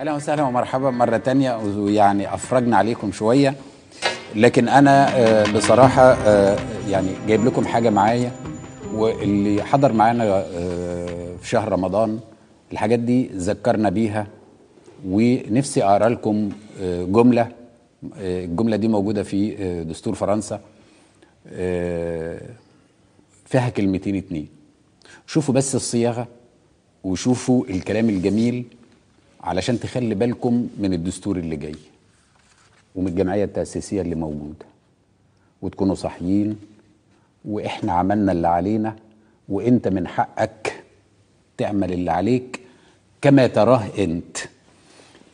اهلا وسهلا ومرحبا مره تانية ويعني افرجنا عليكم شويه لكن انا آه، بصراحه آه، يعني جايب لكم حاجه معايا واللي حضر معانا آه، في شهر رمضان الحاجات دي ذكرنا بيها ونفسي اقرا لكم جمله الجمله دي موجوده في دستور فرنسا فيها كلمتين اتنين شوفوا بس الصياغه وشوفوا الكلام الجميل علشان تخلي بالكم من الدستور اللي جاي ومن الجمعيه التاسيسيه اللي موجوده وتكونوا صاحيين واحنا عملنا اللي علينا وانت من حقك تعمل اللي عليك كما تراه انت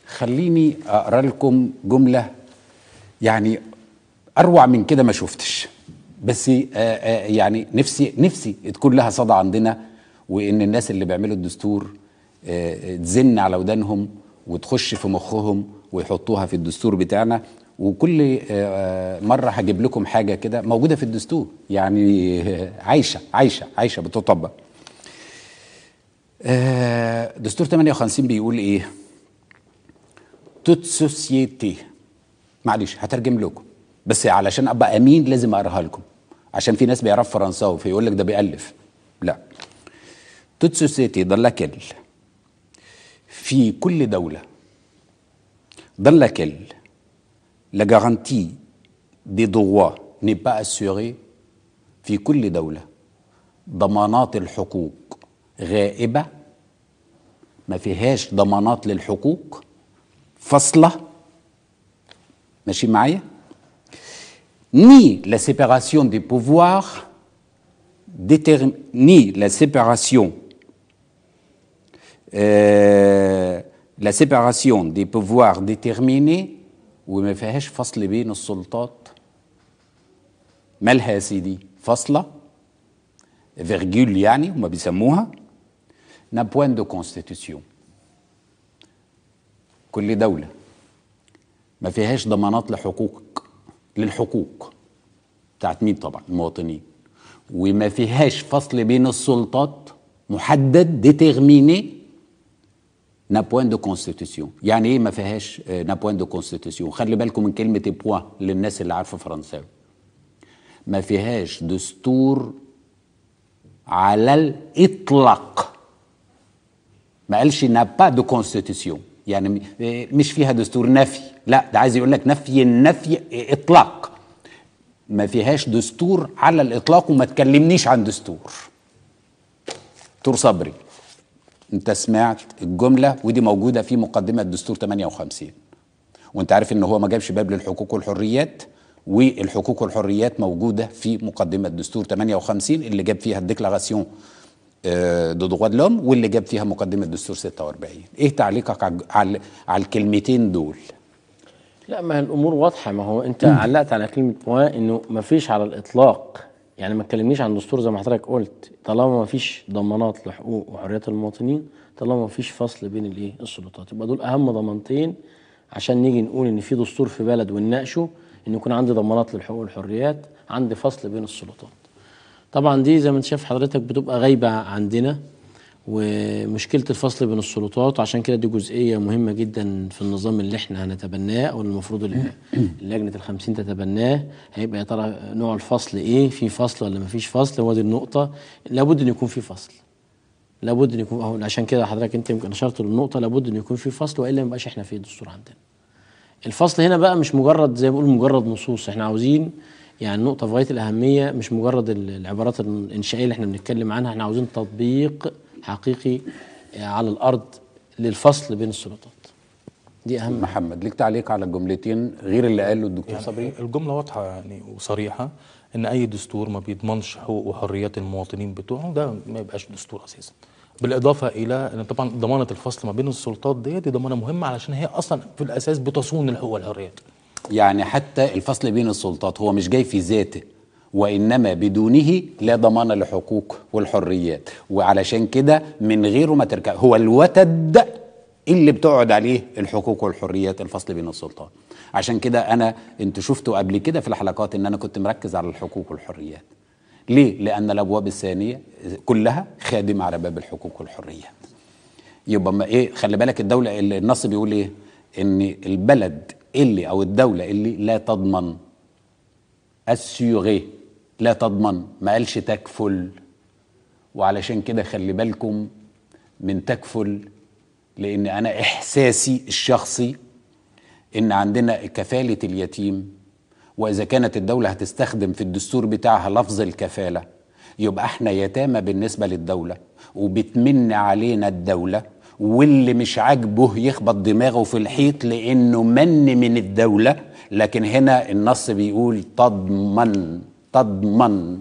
خليني اقرا لكم جمله يعني اروع من كده ما شفتش بس آه، آه، يعني نفسي نفسي تكون لها صدى عندنا وان الناس اللي بيعملوا الدستور تزن على ودانهم وتخش في مخهم ويحطوها في الدستور بتاعنا وكل آه، آه، مرة هجيب لكم حاجة كده موجودة في الدستور يعني آه، عايشة عايشة عايشة بتطبق دستور 58 بيقول ايه توت سوسيتي معلش هترجم لكم بس علشان ابقى امين لازم اقراها لكم عشان في ناس بيعرف فرنساوي فيقول لك ده بيألف لا توت سوسيتي ده في كل دولة dans laquelle la garantie des droits n'est pas assurée في كل دولة ضمانات الحقوق غائبة ما فيهاش ضمانات للحقوق فصلة. ماشي معايا ni la séparation des pouvoirs ni la séparation لا سيباراسيون دي بوفوار ديتيرميني وما فيهاش فصل بين السلطات مالها يا سيدي فاصله فيرجول يعني هما بيسموها نا بوان دو كونستيتيسيون كل دولة ما فيهاش ضمانات لحقوق للحقوق بتاعت مين طبعا المواطنين وما فيهاش فصل بين السلطات محدد ديتيرميني نابوان دو كونستيتيسيون يعني ايه ما فيهاش نابوان دو كونستيتيسيون خلي بالكم من كلمه بوا للناس اللي عارفه فرنساوي ما فيهاش دستور على الاطلاق ما قالش نا با دو كونستيتيسيون يعني مش فيها دستور نفي لا ده عايز يقول لك نفي النفي اطلاق ما فيهاش دستور على الاطلاق وما تكلمنيش عن دستور دكتور صبري انت سمعت الجمله ودي موجوده في مقدمه الدستور 58 وانت عارف ان هو ما جابش باب للحقوق والحريات والحقوق والحريات موجوده في مقدمه الدستور 58 اللي جاب فيها الديكلاراسيون آه، دو دوغوا لوم واللي جاب فيها مقدمه الدستور 46 ايه تعليقك على على الكلمتين دول لا ما الامور واضحه ما هو انت علقت على كلمه ما انه ما فيش على الاطلاق يعني ما تكلمنيش عن دستور زي ما حضرتك قلت طالما ما فيش ضمانات لحقوق وحريات المواطنين طالما ما فيش فصل بين الايه السلطات يبقى دول اهم ضمانتين عشان نيجي نقول ان في دستور في بلد ونناقشه ان يكون عندي ضمانات للحقوق والحريات عندي فصل بين السلطات طبعا دي زي ما انت شايف حضرتك بتبقى غايبه عندنا ومشكله الفصل بين السلطات عشان كده دي جزئيه مهمه جدا في النظام اللي احنا هنتبناه او المفروض لجنه 50 تتبناه هيبقى يا ترى نوع الفصل ايه في فصل ولا ما فيش فصل هو دي النقطه لابد ان يكون في فصل لابد ان يكون عشان كده حضرتك انت يمكن اشرت للنقطه لابد ان يكون في فصل والا ما يبقاش احنا في الدستور عندنا الفصل هنا بقى مش مجرد زي ما بقول مجرد نصوص احنا عاوزين يعني نقطة في غاية الأهمية مش مجرد العبارات الإنشائية اللي احنا بنتكلم عنها احنا عاوزين تطبيق حقيقي آه، على الارض للفصل بين السلطات دي اهم محمد ليك تعليق على الجملتين غير اللي قاله الدكتور يعني صبري الجمله واضحه يعني وصريحه ان اي دستور ما بيضمنش حقوق وحريات المواطنين بتوعه ده ما يبقاش دستور اساسا بالاضافه الى ان طبعا ضمانه الفصل ما بين السلطات دي دي ضمانه مهمه علشان هي اصلا في الاساس بتصون الحقوق والحريات يعني حتى الفصل بين السلطات هو مش جاي في ذاته وإنما بدونه لا ضمان لحقوق والحريات وعلشان كده من غيره ما ترجع هو الوتد اللي بتقعد عليه الحقوق والحريات الفصل بين السلطان عشان كده أنا أنتوا شفتوا قبل كده في الحلقات إن أنا كنت مركز على الحقوق والحريات ليه؟ لأن الأبواب الثانية كلها خادمة على باب الحقوق والحريات يبقى ما إيه خلي بالك الدولة النص بيقول إيه؟ إن البلد اللي أو الدولة اللي لا تضمن السيوغيه لا تضمن ما قالش تكفل وعلشان كده خلي بالكم من تكفل لان انا احساسي الشخصي ان عندنا كفاله اليتيم واذا كانت الدوله هتستخدم في الدستور بتاعها لفظ الكفاله يبقى احنا يتامى بالنسبه للدوله وبتمن علينا الدوله واللي مش عاجبه يخبط دماغه في الحيط لانه من من الدوله لكن هنا النص بيقول تضمن تضمن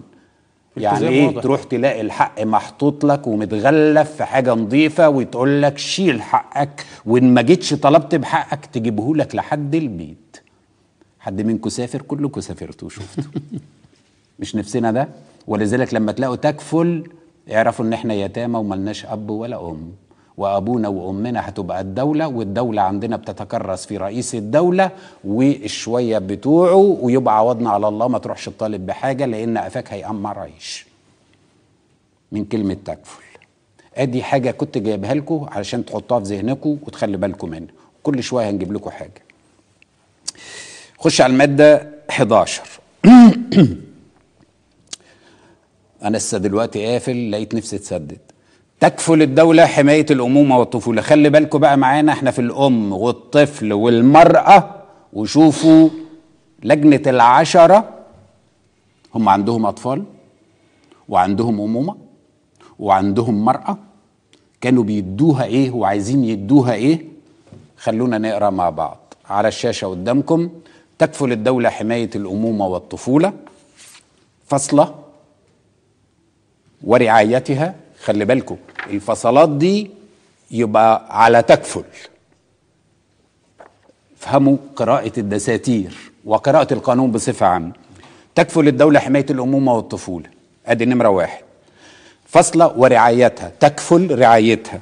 يعني ايه تروح تلاقي الحق محطوط لك ومتغلف في حاجه نظيفه وتقول لك شيل حقك وان ما جيتش طلبت بحقك تجيبه لك لحد البيت حد منكم سافر كلكم سافرتوا شفتوا مش نفسنا ده ولذلك لما تلاقوا تكفل اعرفوا ان احنا يتامى وملناش اب ولا ام وابونا وامنا هتبقى الدوله والدوله عندنا بتتكرس في رئيس الدوله والشويه بتوعه ويبقى عوضنا على الله ما تروحش تطالب بحاجه لان قفاك هيقمر عيش من كلمه تكفل ادي حاجه كنت جايبها لكم علشان تحطوها في ذهنكم وتخلي بالكم منها كل شويه هنجيب لكم حاجه خش على الماده 11 انا لسه دلوقتي قافل لقيت نفسي اتسدد تكفل الدولة حماية الأمومة والطفولة خلي بالكم بقى معانا احنا في الأم والطفل والمرأة وشوفوا لجنة العشرة هم عندهم أطفال وعندهم أمومة وعندهم مرأة كانوا بيدوها إيه وعايزين يدوها إيه خلونا نقرأ مع بعض على الشاشة قدامكم تكفل الدولة حماية الأمومة والطفولة فصلة ورعايتها خلي بالكم الفصلات دي يبقى على تكفل افهموا قراءة الدساتير وقراءة القانون بصفة عامة تكفل الدولة حماية الأمومة والطفولة أدي نمرة واحد فصلة ورعايتها تكفل رعايتها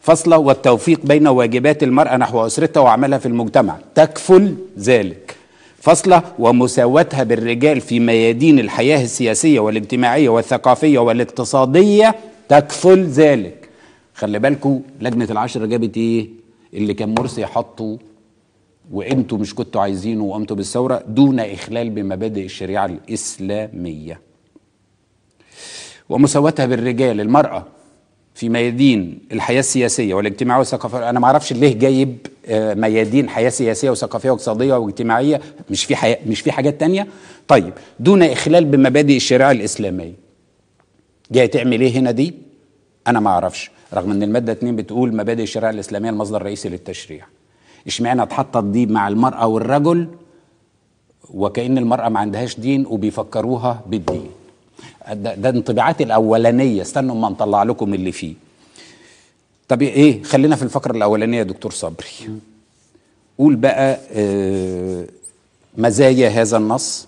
فصلة والتوفيق بين واجبات المرأة نحو أسرتها وعملها في المجتمع تكفل ذلك فصلة ومساواتها بالرجال في ميادين الحياة السياسية والاجتماعية والثقافية والاقتصادية تكفل ذلك خلي بالكم لجنه العشره جابت ايه اللي كان مرسي حطه وانتوا مش كنتوا عايزينه وقمتوا بالثوره دون اخلال بمبادئ الشريعه الاسلاميه ومساواتها بالرجال المراه في ميادين الحياه السياسيه والاجتماعيه والثقافيه انا معرفش ليه جايب آه، ميادين حياه سياسيه وثقافيه واقتصاديه واجتماعيه مش في حياة مش في حاجات تانية طيب دون اخلال بمبادئ الشريعه الاسلاميه جاي تعمل ايه هنا دي انا ما اعرفش رغم ان الماده 2 بتقول مبادئ الشريعه الاسلاميه المصدر الرئيسي للتشريع اشمعنى اتحطت دي مع المراه والرجل وكأن المرأة ما عندهاش دين وبيفكروها بالدين ده, ده انطباعاتي الأولانية استنوا ما نطلع لكم اللي فيه طب ايه خلينا في الفقرة الأولانية يا دكتور صبري قول بقى آه، مزايا هذا النص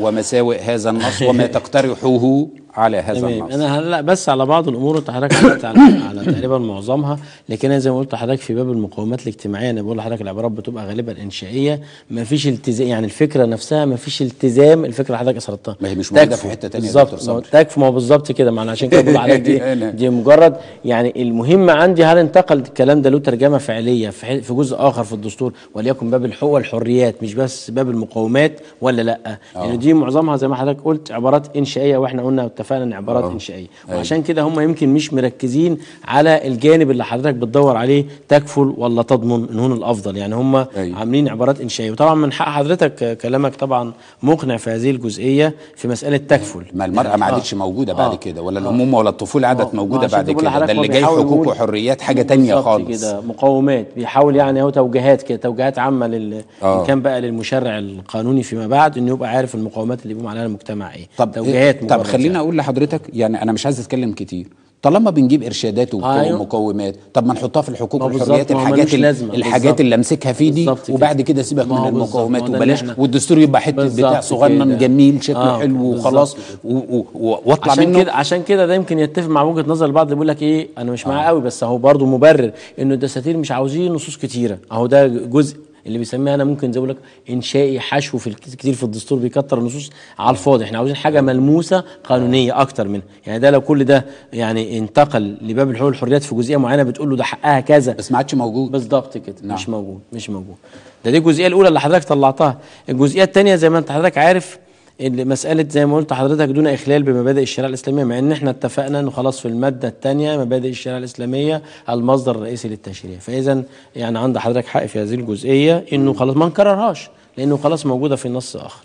ومساوئ هذا النص وما تقترحه على هذا النص انا هلا بس على بعض الامور اللي حضرتك على, على تقريبا معظمها لكن انا زي ما قلت لحضرتك في باب المقومات الاجتماعيه انا بقول لحضرتك العبارات بتبقى غالبا انشائيه ما فيش التزام يعني الفكره نفسها ما فيش التزام الفكره اللي حضرتك اسردتها ما هي مش موجوده في حته ثانيه بالظبط تكفي ما هو بالظبط كده ما انا عشان كده بقول عليك دي دي مجرد يعني المهم عندي هل انتقل الكلام ده له ترجمه فعليه في, في جزء اخر في الدستور وليكن باب الحقوق والحريات مش بس باب المقومات ولا لا؟ لان آه. يعني دي معظمها زي ما حضرتك قلت عبارات انشائيه واحنا قلنا فعلا عبارات أوه. انشائيه أيوة. وعشان كده هم يمكن مش مركزين على الجانب اللي حضرتك بتدور عليه تكفل ولا تضمن ان هون الافضل يعني هم أيوة. عاملين عبارات انشائيه وطبعا من حق حضرتك كلامك طبعا مقنع في هذه الجزئيه في مساله تكفل ما المراه ما آه. عادتش آه. موجوده بعد آه. كده ولا الامومه ولا الطفوله آه. عادت آه. موجوده بعد كده ده اللي جاي حقوق وحريات حاجه تانية خالص كده مقومات بيحاول يعني او توجيهات كده توجيهات عامه لل آه. إن كان بقى للمشرع القانوني فيما بعد انه يبقى عارف المقومات اللي بيقوم عليها المجتمع ايه طب توجيهات طب خلينا يعني. اقول بقول لحضرتك يعني انا مش عايز اتكلم كتير طالما بنجيب ارشادات أيوه. ومقومات طب ما نحطها في الحقوق والحريات الحاجات اللي الحاجات اللي امسكها في دي وبعد كده سيبك من المقومات وبلاش والدستور يبقى حته بتاع صغنن جميل شكله آه حلو وخلاص واطلع عشان منه كده عشان كده ده يمكن يتفق مع وجهه نظر البعض اللي بيقول لك ايه انا مش معاه آه. قوي بس هو برضه مبرر انه الدساتير مش عاوزين نصوص كتيره اهو ده جزء اللي بيسميها انا ممكن زي بقول لك انشائي حشو في كتير في الدستور بيكتر النصوص على الفاضي احنا عاوزين حاجه ملموسه قانونيه اكتر منها يعني ده لو كل ده يعني انتقل لباب الحقوق والحريات في جزئيه معينه بتقول له ده حقها كذا بس ما عادش موجود بالظبط كده نعم. مش موجود مش موجود ده دي الجزئيه الاولى اللي حضرتك طلعتها الجزئيه الثانيه زي ما انت حضرتك عارف مساله زي ما قلت حضرتك دون اخلال بمبادئ الشريعه الاسلاميه مع ان احنا اتفقنا انه خلاص في الماده الثانيه مبادئ الشريعه الاسلاميه المصدر الرئيسي للتشريع فاذا يعني عند حضرتك حق في هذه الجزئيه انه خلاص ما نكررهاش لانه خلاص موجوده في نص اخر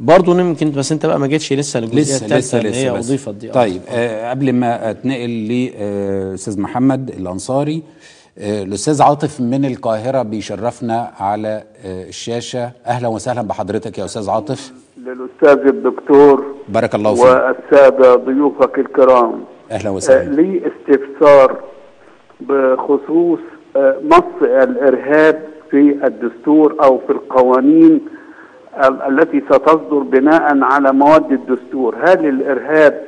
برضه ممكن بس انت بقى ما جيتش لسه للجزئيه لسه لسه لسه هي اضيفت دي طيب آه قبل ما اتنقل لاستاذ آه، محمد الانصاري آه، الاستاذ عاطف من القاهره بيشرفنا على آه، الشاشه اهلا وسهلا بحضرتك يا استاذ عاطف للاستاذ الدكتور بارك الله فيك والساده ضيوفك الكرام اهلا وسهلا آه، لي استفسار بخصوص آه، نص الارهاب في الدستور او في القوانين التي ستصدر بناء على مواد الدستور هل الارهاب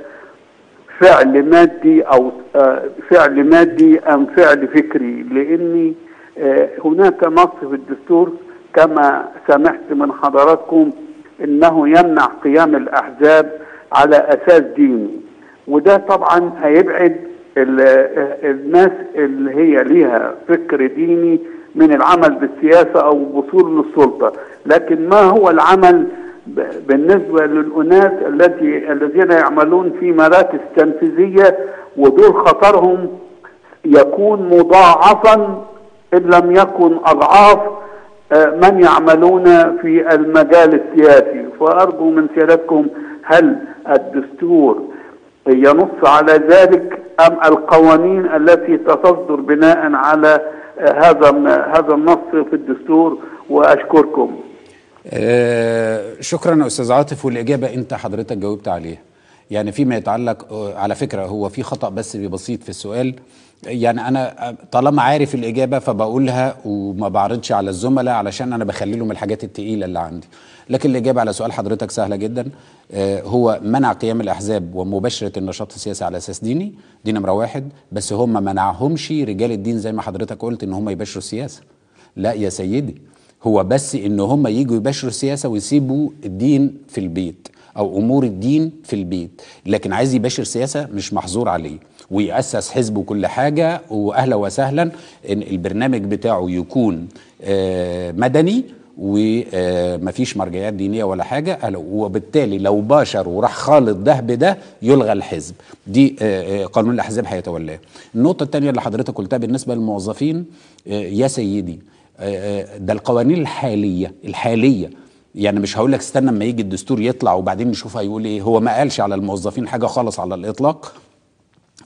فعل مادي او آه، فعل مادي ام فعل فكري لاني هناك نص في الدستور كما سمعت من حضراتكم انه يمنع قيام الاحزاب على اساس ديني وده طبعا هيبعد الناس اللي هي ليها فكر ديني من العمل بالسياسه او الوصول للسلطه لكن ما هو العمل بالنسبه للاناس التي الذين يعملون في مراكز تنفيذيه ودور خطرهم يكون مضاعفا ان لم يكن اضعاف آه، من يعملون في المجال السياسي فأرجو من سيادتكم هل الدستور ينص على ذلك أم القوانين التي ستصدر بناء على آه، هذا هذا النص في الدستور وأشكركم آه، شكرا أستاذ عاطف والإجابة أنت حضرتك جاوبت عليها يعني فيما يتعلق آه، على فكرة هو في خطأ بس بسيط في السؤال يعني أنا آه، طالما عارف الإجابة فبقولها وما بعرضش على الزملاء علشان أنا بخلي لهم الحاجات التقيلة اللي عندي لكن الإجابة على سؤال حضرتك سهلة جدا آه، هو منع قيام الأحزاب ومباشرة النشاط السياسي على أساس ديني دي نمرة واحد بس هم منعهمش رجال الدين زي ما حضرتك قلت إن هم يباشروا السياسة لا يا سيدي هو بس إن هم يجوا يباشروا السياسة ويسيبوا الدين في البيت أو أمور الدين في البيت لكن عايز يباشر سياسة مش محظور عليه ويأسس حزب وكل حاجة وأهلا وسهلا إن البرنامج بتاعه يكون آه، مدني ومفيش آه، مرجعيات دينيه ولا حاجه وبالتالي لو باشر وراح خالط ده بده يلغى الحزب دي آه، قانون الاحزاب هيتولاه النقطه الثانيه اللي حضرتك قلتها بالنسبه للموظفين يا سيدي ده القوانين الحاليه الحاليه يعني مش هقول لك استنى اما يجي الدستور يطلع وبعدين نشوف هيقول ايه هو ما قالش على الموظفين حاجه خالص على الاطلاق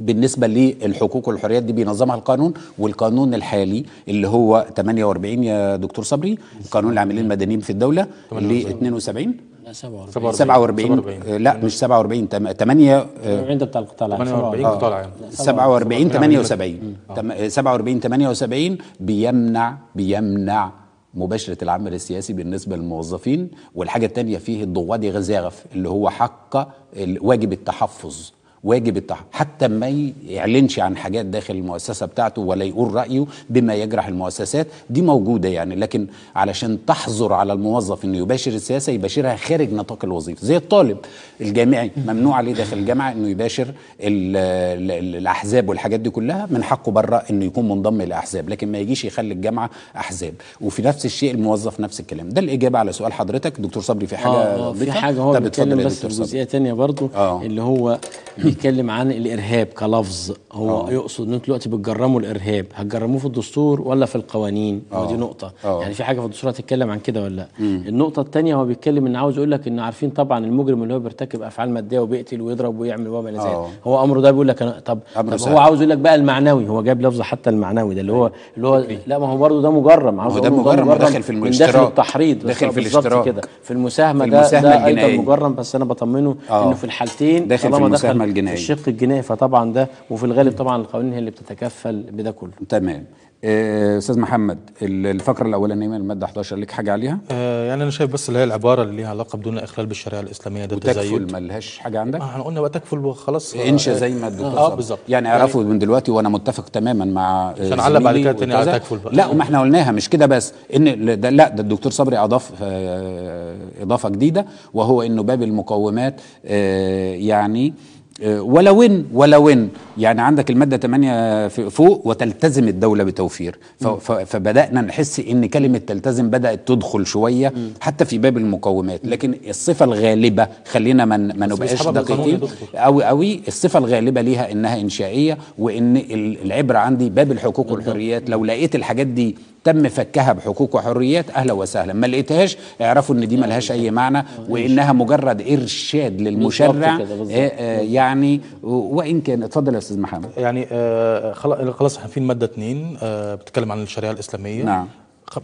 بالنسبه للحقوق والحريات دي بينظمها القانون والقانون الحالي اللي هو 48 يا دكتور صبري قانون العاملين المدنيين في الدوله اللي 72 لا 47 47 لا مش 47 8 48 ده بتاع القطاع العام 48 آه، قطاع العام 47 78 47 78 بيمنع بيمنع مباشرة العمل السياسي بالنسبة للموظفين والحاجة التانية فيه الضوادي غزارف اللي هو حق واجب التحفظ واجب التحقيق حتى ما يعلنش عن حاجات داخل المؤسسة بتاعته ولا يقول رأيه بما يجرح المؤسسات دي موجودة يعني لكن علشان تحظر على الموظف انه يباشر السياسة يباشرها خارج نطاق الوظيفة زي الطالب الجامعي ممنوع عليه داخل الجامعة انه يباشر الأحزاب والحاجات دي كلها من حقه بره انه يكون منضم لأحزاب لكن ما يجيش يخلي الجامعة أحزاب وفي نفس الشيء الموظف نفس الكلام ده الإجابة على سؤال حضرتك دكتور صبري في حاجة آه, آه، في حاجة هو بيتكلم بس جزئية تانية برضو آه. اللي هو بيتكلم عن الارهاب كلفظ هو أوه. يقصد ان انتوا دلوقتي بتجرموا الارهاب هتجرموه في الدستور ولا في القوانين أوه. ودي آه. نقطه أوه. يعني في حاجه في الدستور هتتكلم عن كده ولا لا النقطه الثانيه هو بيتكلم ان عاوز يقول لك ان عارفين طبعا المجرم اللي هو بيرتكب افعال ماديه وبيقتل ويضرب ويعمل وما الى ذلك آه. هو امره ده بيقول لك أنا طب, طب هو عاوز يقول لك بقى المعنوي هو جاب لفظ حتى المعنوي ده اللي هو أيوه. اللي هو لا ما هو برضه ده مجرم عاوز ده مجرم داخل في الاشتراك داخل التحريض داخل في الاشتراك كده في المساهمه ده ده ايضا مجرم بس انا بطمنه آه. انه في الحالتين داخل في المساهمه الجنائي الشق الجنائي فطبعا ده وفي الغالب طبعا القوانين هي اللي بتتكفل بده كله تمام آه، استاذ محمد الفقره الاولانيه من الماده 11 لك حاجه عليها آه يعني انا شايف بس اللي هي العباره اللي ليها علاقه بدون اخلال بالشريعه الاسلاميه ده وتكفل ما لهاش حاجه عندك آه احنا قلنا بقى تكفل وخلاص انشا آه، زي ما الدكتور اه, آه بالظبط يعني, يعني اعرفه يعني من دلوقتي وانا متفق تماما مع عشان آه، علق بعد كده تاني على تكفل بقى لا وما احنا قلناها مش كده بس ان ده لا ده الدكتور صبري اضاف آه اضافه جديده وهو انه باب المقومات آه يعني ولا وين يعني عندك الماده 8 فوق وتلتزم الدوله بتوفير فبدانا نحس ان كلمه تلتزم بدات تدخل شويه حتى في باب المقومات لكن الصفه الغالبه خلينا ما ما نبقاش دقيقين قوي قوي الصفه الغالبه ليها انها انشائيه وان العبره عندي باب الحقوق والحريات لو لقيت الحاجات دي تم فكها بحقوق وحريات اهلا وسهلا ما لقيتهاش اعرفوا ان دي ملهاش اي معنى وانها مجرد ارشاد للمشرع آه، آه، يعني وان كان اتفضل يا استاذ محمد يعني آه، خلاص احنا في الماده 2 بتتكلم عن الشريعه الاسلاميه نعم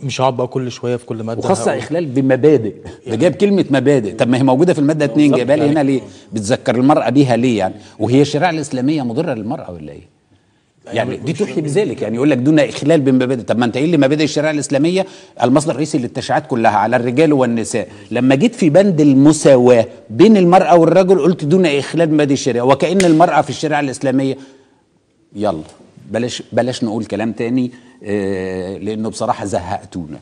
مش هقعد بقى كل شويه في كل ماده وخاصه هقول. اخلال بمبادئ يعني ده كلمه مبادئ طب ما هي موجوده في الماده 2 جايبها لي هنا يعني ليه بتذكر المراه بيها ليه يعني وهي الشريعه الاسلاميه مضره للمراه ولا ايه يعني دي توحي بذلك يعني يقول لك دون اخلال بمبادئ طب ما انت ايه اللي مبادئ الشريعه الاسلاميه المصدر الرئيسي للتشريعات كلها على الرجال والنساء لما جيت في بند المساواه بين المراه والرجل قلت دون اخلال بمبادئ الشريعه وكان المراه في الشريعه الاسلاميه يلا بلاش بلاش نقول كلام تاني آه لانه بصراحه زهقتونا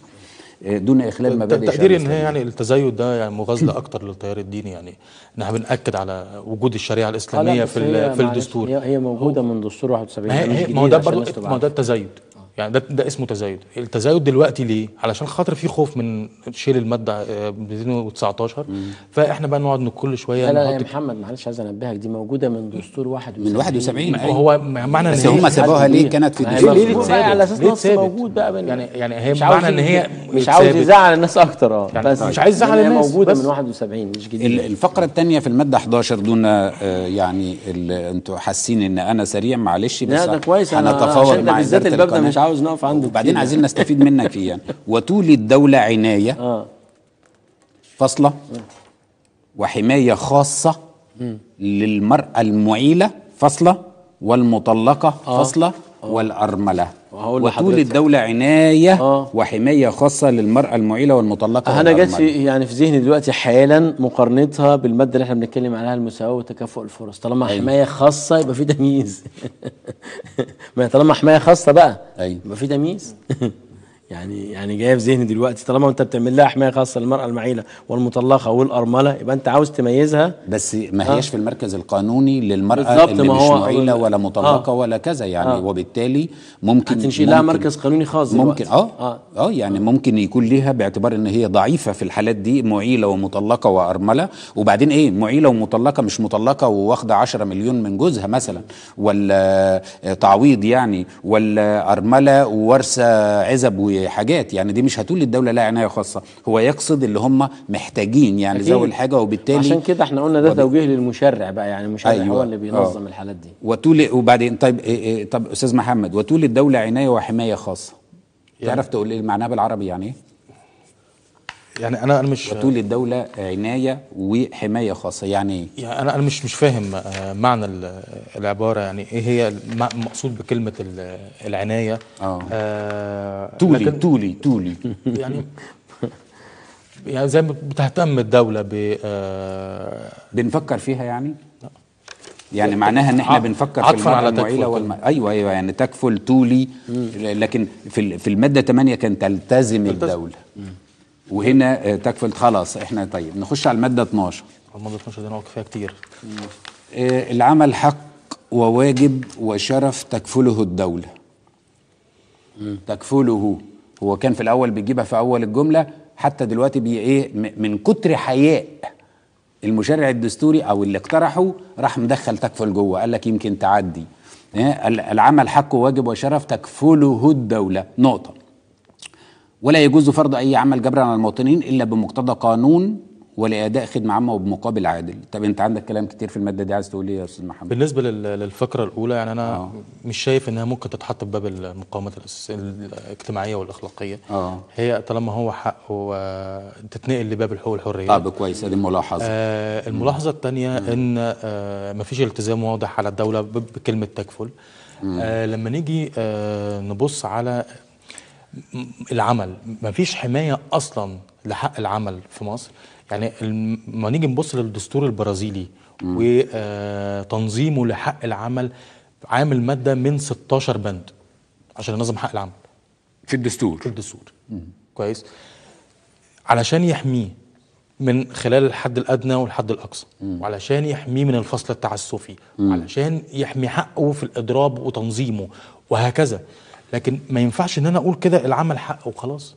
دون اخلال طيب، مبادئ تقديري ان هي يعني التزايد ده يعني مغازله اكتر للتيار الديني يعني احنا بناكد على وجود الشريعه الاسلاميه في في الدستور هي موجوده من دستور 71 ما هو ده برضه ما ده التزايد يعني ده ده اسمه تزايد التزايد دلوقتي ليه علشان خاطر في خوف من شيل الماده 2019 آه، فاحنا بقى نقعد كل شويه لا لا يا محمد معلش عايز انبهك دي موجوده من دستور 71 من 71 هو معنى بس هم سابوها ليه كانت في الدستور ليه على اساس نص موجود بقى من يعني يعني هي معنى ان هي مش عاوز يزعل الناس اكتر اه يعني بس مش عايز يزعل الناس موجوده من 71 مش جديده الفقره الثانيه في الماده 11 دون آه، يعني انتوا حاسين ان انا سريع معلش بس لا ده كويس انا اتفاوض مع بالذات الباب ده مش عاوز نقف عنده وبعدين عايزين نستفيد منك فيه يعني وتولي الدولة عناية آه. فاصلة آه. وحماية خاصة للمرأة المعيلة فاصلة والمطلقة آه. فاصلة آه. والأرملة وهقول وطول الدولة عناية آه. وحماية خاصة للمرأة المعيلة والمطلقة أنا جت في يعني في ذهني دلوقتي حالا مقارنتها بالمادة اللي احنا بنتكلم عليها المساواة وتكافؤ الفرص طالما أيوه. حماية خاصة يبقى في تمييز طالما حماية خاصة بقى أيوه. يبقى في تمييز يعني يعني جايه في ذهني دلوقتي طالما انت بتعمل لها حمايه خاصه للمراه المعيله والمطلقه والارمله يبقى انت عاوز تميزها بس ما هياش آه. في المركز القانوني للمراه اللي مش معيله ولا مطلقه آه. ولا كذا يعني آه. وبالتالي ممكن تنشئ لها مركز قانوني خاص ممكن آه. اه اه يعني ممكن يكون ليها باعتبار ان هي ضعيفه في الحالات دي معيله ومطلقه وارمله وبعدين ايه معيله ومطلقه مش مطلقه وواخده 10 مليون من جوزها مثلا ولا آه، تعويض يعني ولا ارمله وورثه عزب و حاجات يعني دي مش هتقول للدوله لا عنايه خاصه هو يقصد اللي هم محتاجين يعني ذوي الحاجه وبالتالي عشان كده احنا قلنا ده وب... توجيه للمشرع بقى يعني المشرع أيوة. هو اللي بينظم أوه. الحالات دي وتولي إيه، وبعدين طيب إيه إيه طب استاذ محمد وتولي الدوله عنايه وحمايه خاصه يعني. تعرف تقول ايه معناها بالعربي يعني ايه يعني انا انا مش وتولي الدوله آه، عنايه وحمايه خاصه يعني ايه؟ يعني انا انا مش مش فاهم آه، معنى العباره يعني ايه هي المقصود بكلمه العنايه اه, آه تولي تولي تولي يعني يعني زي ما بتهتم الدوله ب آه بنفكر فيها يعني؟ يعني معناها ان احنا بنفكر في المرأة على المعيلة والم... ايوه ايوه يعني تكفل تولي لكن في في الماده 8 كان تلتزم, تلتزم. الدوله مم. وهنا آه، تكفل خلاص احنا طيب نخش على الماده 12 الماده 12 دي نقط فيها كتير آه، العمل حق وواجب وشرف تكفله الدوله تكفله هو كان في الاول بيجيبها في اول الجمله حتى دلوقتي بي ايه من كتر حياء المشرع الدستوري او اللي اقترحه راح مدخل تكفل جوه قال لك يمكن تعدي آه، العمل حق وواجب وشرف تكفله الدوله نقطه ولا يجوز فرض أي عمل جبرا على المواطنين إلا بمقتضى قانون ولاداء خدمه عامه وبمقابل عادل طب انت عندك كلام كتير في الماده دي عايز تقول ايه يا استاذ محمد بالنسبه للفقره الاولى يعني انا أوه. مش شايف انها ممكن تتحط في باب المقاومات الاجتماعيه والاخلاقيه أوه. هي طالما هو حق وتتنقل لباب الحقوق والحريات طب آه، كويس ادي ملاحظه آه الملاحظه الثانيه ان آه مفيش التزام واضح على الدوله بكلمه تكفل آه لما نيجي آه نبص على العمل مفيش حمايه اصلا لحق العمل في مصر يعني لما نيجي نبص للدستور البرازيلي وتنظيمه آه، لحق العمل عامل ماده من 16 بند عشان ينظم حق العمل في الدستور في الدستور مم. كويس علشان يحميه من خلال الحد الادنى والحد الاقصى مم. وعلشان يحميه من الفصل التعسفي علشان يحمي حقه في الاضراب وتنظيمه وهكذا لكن ما ينفعش ان انا اقول كده العمل حق وخلاص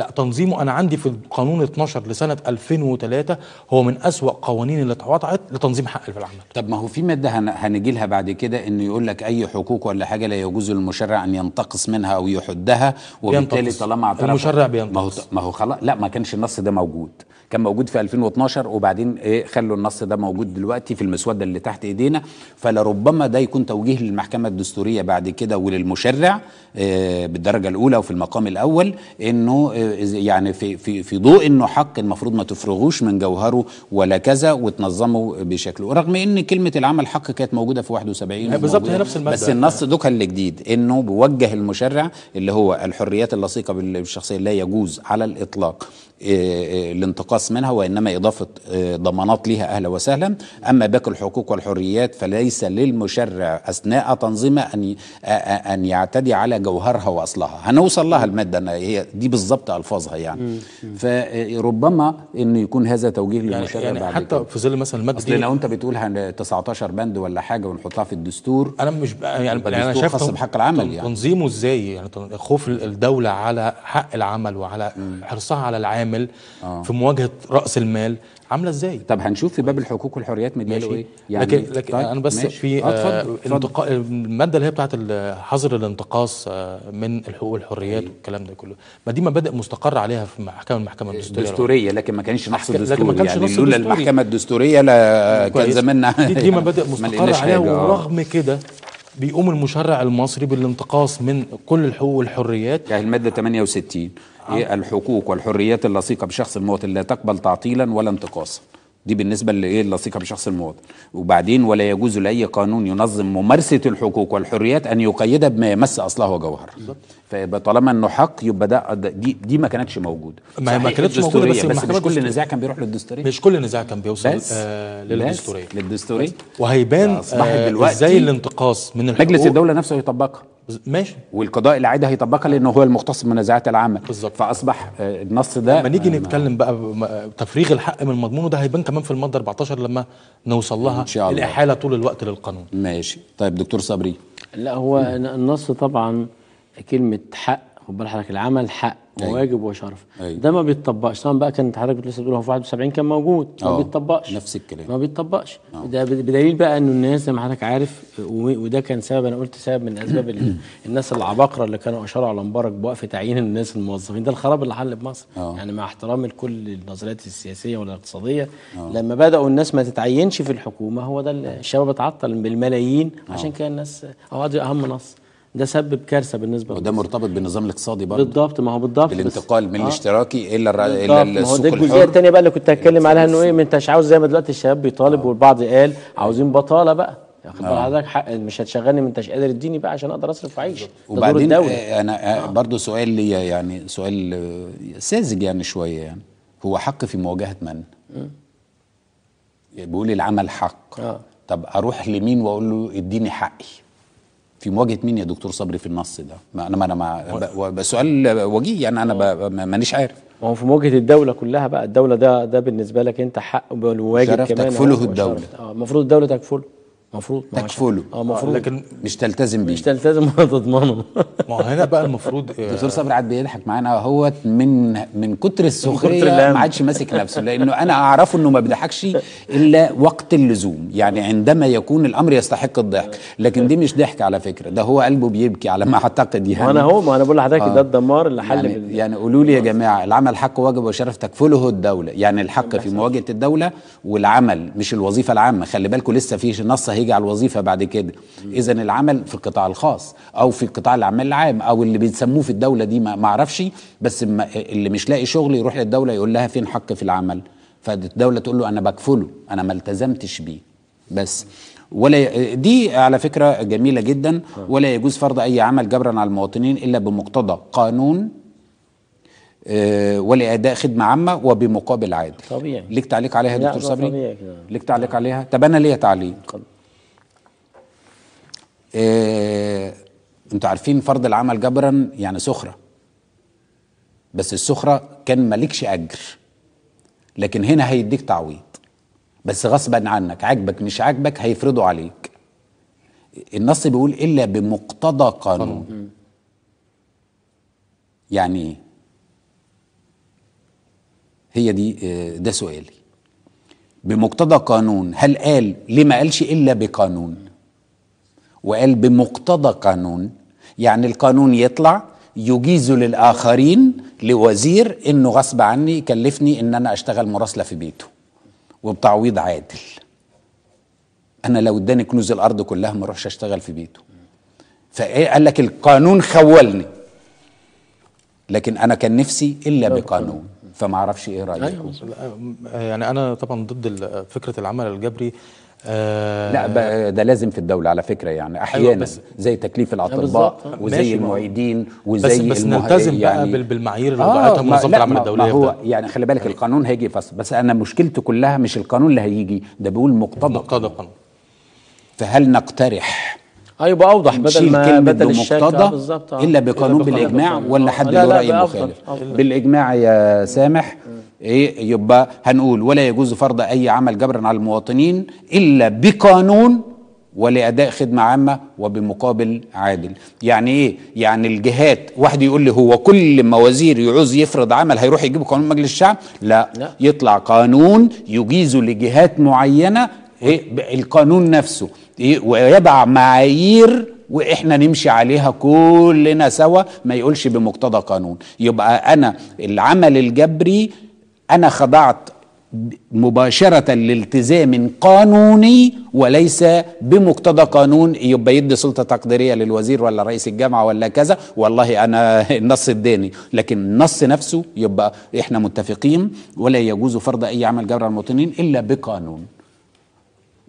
لا تنظيمه أنا عندي في القانون 12 لسنة 2003 هو من أسوأ قوانين اللي اتوضعت لتنظيم حق في العمل طب ما هو في مادة هنجي لها بعد كده إنه يقول لك أي حقوق ولا حاجة لا يجوز للمشرع أن ينتقص منها أو يحدها وبالتالي طالما اعترف المشرع بينتقص ما هو, ما هو خلاص لا ما كانش النص ده موجود كان موجود في 2012 وبعدين إيه خلوا النص ده موجود دلوقتي في المسودة اللي تحت إيدينا فلربما ده يكون توجيه للمحكمة الدستورية بعد كده وللمشرع إيه بالدرجة الأولى وفي المقام الأول إنه إيه يعني في في في ضوء انه حق المفروض ما تفرغوش من جوهره ولا كذا وتنظمه بشكله رغم ان كلمه العمل حق كانت موجوده في 71 بالظبط هي نفس الماده بس النص دوكا الجديد انه بوجه المشرع اللي هو الحريات اللصيقه بالشخصيه لا يجوز على الاطلاق الانتقاص منها وإنما إضافة آه، ضمانات لها أهلا وسهلا أما باقي الحقوق والحريات فليس للمشرع أثناء تنظيمها أن آه، آه، أن يعتدي على جوهرها وأصلها هنوصل لها المادة هي دي بالظبط ألفاظها يعني فربما أن يكون هذا توجيه يعني للمشرع يعني بعد حتى كده. في ظل مثلا المادة دي لو أنت بتقولها 19 بند ولا حاجة ونحطها في الدستور أنا مش يعني, يعني أنا شايف خاص بحق العمل يعني تنظيمه إزاي يعني خوف الدولة على حق العمل وعلى حرصها على العامل كامل آه. في مواجهه راس المال عامله ازاي طب هنشوف في باب الحقوق والحريات ماشي. ايه يعني لكن, لكن طيب انا بس ماشي. في آه الانتقا... الماده اللي هي بتاعه حظر الانتقاص آه، من الحقوق والحريات أيه. والكلام ده كله ما دي مبادئ مستقر عليها في محكمه المحكمه إيه، الدستوريه الدستوريه لكن ما كانش نص دستوري يعني لولا المحكمه الدستوريه لا كان زماننا دي, دي مبادئ مستقر عليها ورغم كده بيقوم المشرع المصري بالانتقاص من كل الحقوق والحريات يعني المادة 68 آه. الحقوق والحريات اللصيقة بشخص المواطن لا تقبل تعطيلا ولا انتقاصا دي بالنسبة لإيه اللاصقة بشخص المواطن وبعدين ولا يجوز لأي قانون ينظم ممارسة الحقوق والحريات أن يقيدها بما يمس أصله وجوهره فيبقى طالما انه حق يبقى ده دي, دي ما كانتش موجوده ما, ما كانتش موجوده بس, بس مش كل نزاع كان بيروح للدستوريه مش كل نزاع كان بيوصل آه، للدستوريه للدستوريه وهيبان آه دلوقتي ازاي الانتقاص من الحقوق مجلس الدوله نفسه يطبقها ماشي والقضاء العادي هيطبقها لانه هو المختص بالمنازعات العامه بالظبط فاصبح آه، النص ده لما نيجي نتكلم بقى تفريغ الحق من مضمونه ده هيبان كمان في الماده 14 لما نوصل لها إن شاء الله. الاحاله طول الوقت للقانون ماشي طيب دكتور صبري لا هو النص طبعا كلمه حق خد بال حضرتك العمل حق وواجب وشرف أيوة. ده ما بيتطبقش طبعا بقى كانت حضرتك لسه بتقول هو في 71 كان موجود ما آه، بيتطبقش نفس الكلام ما بيتطبقش أوه. ده بدليل بقى انه الناس زي ما حضرتك عارف وده كان سبب انا قلت سبب من اسباب الناس العباقره اللي كانوا اشاروا على مبارك بوقف تعيين الناس الموظفين ده الخراب اللي حل بمصر أوه. يعني مع احترامي لكل النظريات السياسيه والاقتصاديه أوه. لما بداوا الناس ما تتعينش في الحكومه هو ده الشباب اتعطل بالملايين آه. عشان كده الناس اهو اهم نص ده سبب كارثه بالنسبه وده مرتبط بالنظام الاقتصادي برضه بالضبط ما هو بالضبط الانتقال من آه. الاشتراكي الى الر... الى السوق الحر الجزئيه الثانيه بقى اللي كنت هتكلم عليها انه ايه ما مش عاوز زي ما دلوقتي الشباب بيطالب آه. والبعض قال عاوزين آه. بطاله بقى واخد آه. حضرتك حق مش هتشغلني ما انتش قادر اديني بقى عشان اقدر اصرف واعيش وبعدين آه، انا آه،, آه. برضه سؤال ليا يعني سؤال ساذج يعني شويه يعني هو حق في مواجهه من؟ بيقول العمل حق آه. طب اروح لمين واقول له اديني حقي في مواجهه مين يا دكتور صبري في النص ده؟ ما انا ما انا ما سؤال وجيه يعني انا مانيش عارف ما هو في مواجهه الدوله كلها بقى الدوله ده ده بالنسبه لك انت حق وواجب كمان تكفله الدوله آه، المفروض الدوله تكفله المفروض تكفله اه المفروض لكن مش تلتزم بيه مش تلتزم ولا تضمنه ما هنا بقى المفروض الدكتور آه، صبري قاعد بيضحك معانا اهوت من من كتر السخريه ما عادش ماسك نفسه لانه انا اعرفه انه ما بيضحكش الا وقت اللزوم يعني عندما يكون الامر يستحق الضحك لكن دي مش ضحك على فكره ده هو قلبه بيبكي على ما اعتقد يعني ما انا هو ما انا بقول لحضرتك آه. ده الدمار اللي حل يعني, يعني قولوا لي يا جماعه العمل حق واجب وشرف تكفله الدوله يعني الحق في مواجهه الدوله والعمل مش الوظيفه العامه خلي بالكم لسه في نص هيجي على الوظيفه بعد كده اذا العمل في القطاع الخاص او في قطاع الاعمال العام او اللي بيسموه في الدوله دي ما اعرفش بس اللي مش لاقي شغل يروح للدوله يقول لها فين حق في العمل فالدوله تقول له انا بكفله انا ما التزمتش بيه بس ولا دي على فكره جميله جدا ولا يجوز فرض اي عمل جبرا على المواطنين الا بمقتضى قانون آه، ولاداء خدمه عامه وبمقابل عادل طبيعي ليك تعليق عليها يا دكتور صبري ليك تعليق عليها طب انا ليا تعليق اتفضل إيه انتوا عارفين فرض العمل جبرا يعني سخرة بس السخرة كان مالكش أجر لكن هنا هيديك تعويض بس غصبا عنك عاجبك مش عاجبك هيفرضوا عليك النص بيقول إلا بمقتضى قانون يعني هي دي آه، ده سؤالي بمقتضى قانون هل قال ليه ما قالش إلا بقانون وقال بمقتضى قانون يعني القانون يطلع يجيز للآخرين لوزير إنه غصب عني يكلفني إن أنا أشتغل مراسلة في بيته وبتعويض عادل أنا لو اداني كنوز الأرض كلها ما أروحش أشتغل في بيته فإيه قال لك القانون خولني لكن أنا كان نفسي إلا بقانون فما أعرفش إيه رأيك أيوة، يعني أنا طبعا ضد فكرة العمل الجبري آه، لا ده لازم في الدولة على فكرة يعني أيوة، أحيانا أيوة بس زي تكليف آه، الأطباء وزي المعيدين وزي بس, بس نلتزم يعني بقى بالمعايير آه، اللي وضعتها منظمة العمل الدولية ما هو يعني خلي بالك القانون هيجي فصل بس أنا مشكلتي كلها مش القانون اللي هيجي ده بيقول مقتضى مقتضى فهل نقترح هيبقى آه، اوضح بدل ما بدل المقتضى آه،, آه. الا بقانون بالاجماع ولا حد له راي مخالف بالاجماع يا سامح ايه يبقى هنقول ولا يجوز فرض اي عمل جبرا على المواطنين الا بقانون ولاداء خدمه عامه وبمقابل عادل يعني ايه يعني الجهات واحد يقول لي هو كل ما وزير يعوز يفرض عمل هيروح يجيبه قانون مجلس الشعب لا, لا. يطلع قانون يجيز لجهات معينه إيه القانون نفسه ويضع معايير واحنا نمشي عليها كلنا سوا ما يقولش بمقتضى قانون يبقى انا العمل الجبري انا خضعت مباشرة لالتزام قانوني وليس بمقتضى قانون يبقى يدي سلطة تقديرية للوزير ولا رئيس الجامعة ولا كذا والله أنا النص اداني لكن النص نفسه يبقى إحنا متفقين ولا يجوز فرض أي عمل جبر على المواطنين إلا بقانون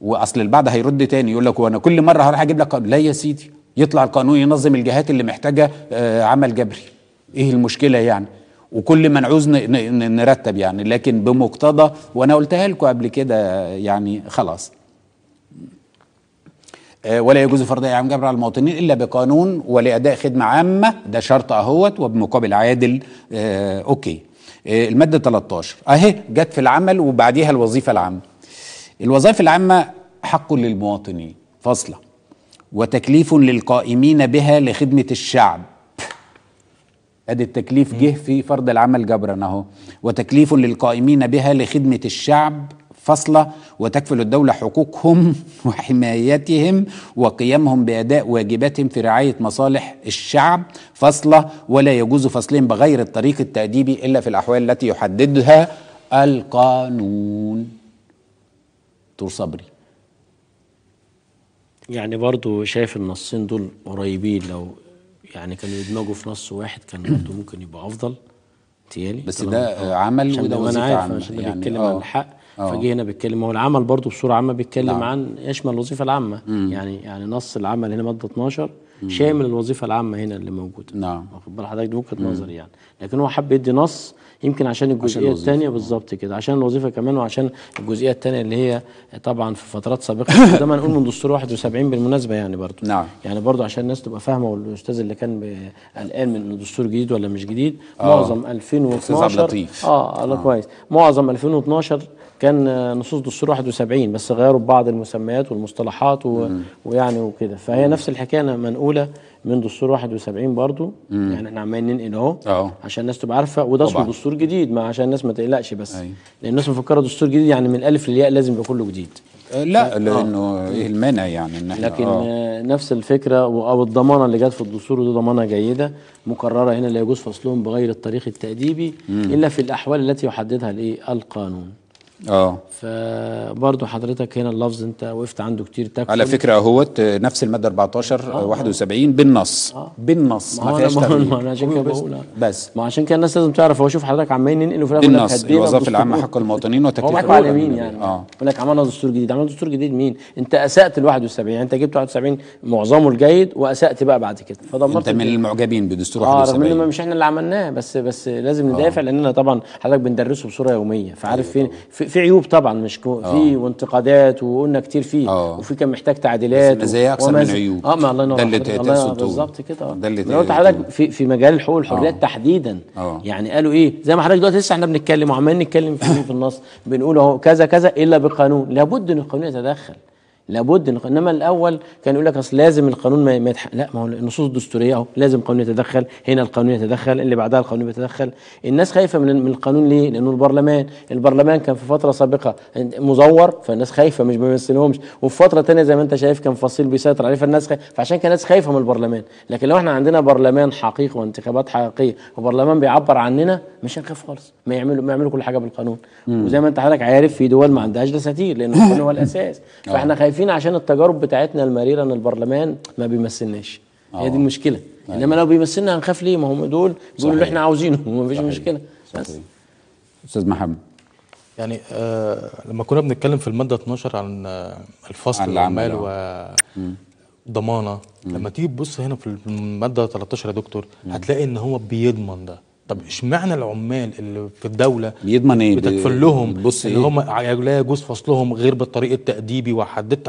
واصل البعض هيرد تاني يقول لك وانا كل مره هروح اجيب لك قانون لا يا سيدي يطلع القانون ينظم الجهات اللي محتاجه آه، عمل جبري ايه المشكله يعني وكل ما نعوز نرتب يعني لكن بمقتضى وانا قلتها لكم قبل كده يعني خلاص آه، ولا يجوز فرض عام جبر على المواطنين الا بقانون ولاداء خدمه عامه ده شرط اهوت وبمقابل عادل آه، اوكي الماده 13 اهي جت في العمل وبعديها الوظيفه العامه الوظائف العامة حق للمواطنين فاصلة وتكليف للقائمين بها لخدمة الشعب ادي التكليف جه في فرض العمل جبرا اهو وتكليف للقائمين بها لخدمه الشعب فصلة وتكفل الدولة حقوقهم وحمايتهم وقيامهم بأداء واجباتهم في رعاية مصالح الشعب فصلة ولا يجوز فصلهم بغير الطريق التأديبي إلا في الأحوال التي يحددها القانون دكتور صبري يعني برضو شايف النصين دول قريبين لو يعني كانوا يدمجوا في نص واحد كان برضو ممكن يبقى افضل تيالي بس ده عمل وده وظيفه عامه عشان يعني بيتكلم عن آه. الحق آه. فجه هنا بيتكلم هو العمل برضو بصوره عامه بيتكلم نعم. عن يشمل الوظيفه العامه مم. يعني يعني نص العمل هنا ماده 12 شامل الوظيفه العامه هنا اللي موجوده نعم واخد بال حضرتك دي وجهه نظري يعني لكن هو حب يدي نص يمكن عشان الجزئيه الثانيه بالظبط كده عشان الوظيفه كمان وعشان الجزئيه الثانيه اللي هي طبعا في فترات سابقه ده ما نقول من دستور 71 بالمناسبه يعني برضه نعم يعني برضه عشان الناس تبقى فاهمه والاستاذ اللي كان قلقان من انه دستور جديد ولا مش جديد آه. معظم 2012 اه الله آه. كويس معظم 2012 كان نصوص دستور 71 بس غيروا بعض المسميات والمصطلحات و... ويعني وكده فهي نفس الحكايه منقوله من دستور 71 برضو مم. يعني احنا عمالين ننقل اهو اه. عشان الناس تبقى عارفه وده اسمه دستور جديد ما عشان الناس ما تقلقش بس أي. أيوة. لان الناس مفكره دستور جديد يعني من الالف للياء لازم يبقى كله جديد آه، لا لانه آه. ايه المانع يعني ان احنا لكن آه. نفس الفكره او الضمانه اللي جت في الدستور ودي ضمانه جيده مكرره هنا لا يجوز فصلهم بغير الطريق التاديبي مم. الا في الاحوال التي يحددها الايه القانون اه فبرضه حضرتك هنا اللفظ انت وقفت عنده كتير تاكل على فكره اهوت نفس الماده 14 آه 71 آه بالنص آه بالنص ما, ما فيهاش ما انا عشان كده بقول آه. بس ما عشان كده الناس لازم تعرف هو شوف حضرتك عمالين ننقل في بالنص الوظائف العامه حق المواطنين وتكليف هو على مين يعني اه يقول لك عملنا دستور جديد عملنا دستور جديد مين انت اسات ال 71 يعني انت جبت 71 معظمه الجيد واسات بقى بعد كده فدمرت انت من المعجبين بدستور 71 اه رغم ان مش احنا اللي عملناه بس بس لازم آه. ندافع لاننا طبعا حضرتك بندرسه بصوره يوميه فعارف أيوة فين في عيوب طبعا مش في آه. وانتقادات وقلنا كتير فيه أوه. وفي كان محتاج تعديلات بس مزايا اكثر من عيوب اه ما الله ينور ده اللي بالظبط كده ده اللي قلت حضرتك في, في مجال الحقوق والحريات آه. تحديدا أوه. يعني قالوا ايه زي ما حضرتك دلوقتي لسه احنا بنتكلم وعمالين نتكلم في في النص بنقول اهو كذا كذا الا بقانون لابد ان القانون يتدخل لابد انما الاول كان يقول لك اصل لازم القانون ما يتحق لا ما هو النصوص الدستوريه اهو لازم القانون يتدخل هنا القانون يتدخل اللي بعدها القانون يتدخل الناس خايفه من القانون ليه لانه البرلمان البرلمان كان في فتره سابقه مزور فالناس خايفه مش ما بيمثلهمش وفي فتره ثانيه زي ما انت شايف كان فصيل بيسيطر عليه فالناس خايفة فعشان كان الناس خايفه من البرلمان لكن لو احنا عندنا برلمان حقيقي وانتخابات حقيقيه وبرلمان بيعبر عننا مش هنخاف خالص ما يعملوا ما يعملوا كل حاجه بالقانون وزي ما انت حضرتك عارف في دول ما عندهاش دساتير لان القانون هو الاساس فاحنا آه. خايفين مختلفين عشان التجارب بتاعتنا المريره ان البرلمان ما بيمثلناش هي دي آه. المشكله أيوة. انما لو بيمثلنا هنخاف ليه ما هم دول بيقولوا اللي احنا عاوزينه ما فيش مشكله بس استاذ محمد يعني آه لما كنا بنتكلم في الماده 12 عن آه الفصل عن العمال آه. وضمانه لما تيجي تبص هنا في الماده 13 يا دكتور مم. هتلاقي ان هو بيضمن ده طب اشمعنى العمال اللي في الدوله بيضمن ايه بتكفل لهم بص اللي إيه؟ هم لا يجوز فصلهم غير بالطريق التاديبي وحددت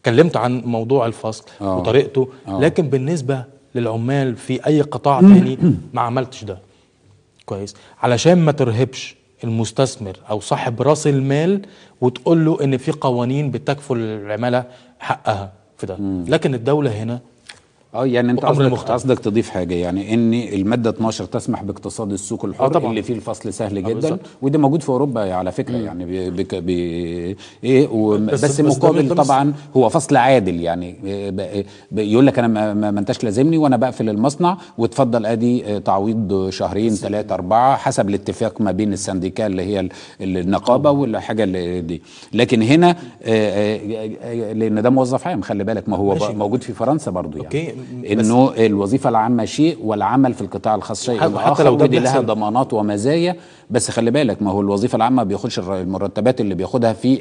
اتكلمت عن موضوع الفصل أوه. وطريقته أوه. لكن بالنسبه للعمال في اي قطاع تاني ما عملتش ده كويس علشان ما ترهبش المستثمر او صاحب راس المال وتقول له ان في قوانين بتكفل العماله حقها في ده لكن الدوله هنا اه يعني انت قصدك قصدك تضيف حاجه يعني ان الماده 12 تسمح باقتصاد السوق الحر اه طبعا. اللي فيه الفصل سهل اه جدا وده موجود في اوروبا على فكره مم. يعني بك بي ايه بس, بس مقابل طبعا هو فصل عادل يعني يقول لك انا ما, ما انتش لازمني وانا بقفل المصنع وتفضل ادي تعويض شهرين ثلاثه اربعه حسب الاتفاق ما بين السنديكال اللي هي النقابه والحاجه اللي دي لكن هنا آه، لان ده موظف عام خلي بالك ما هو موجود في فرنسا برضو يعني أوكي. انه الوظيفه العامه شيء والعمل في القطاع الخاص شيء حتى لو ودي لها ضمانات ومزايا بس خلي بالك ما هو الوظيفه العامه ما بياخدش المرتبات اللي بياخدها في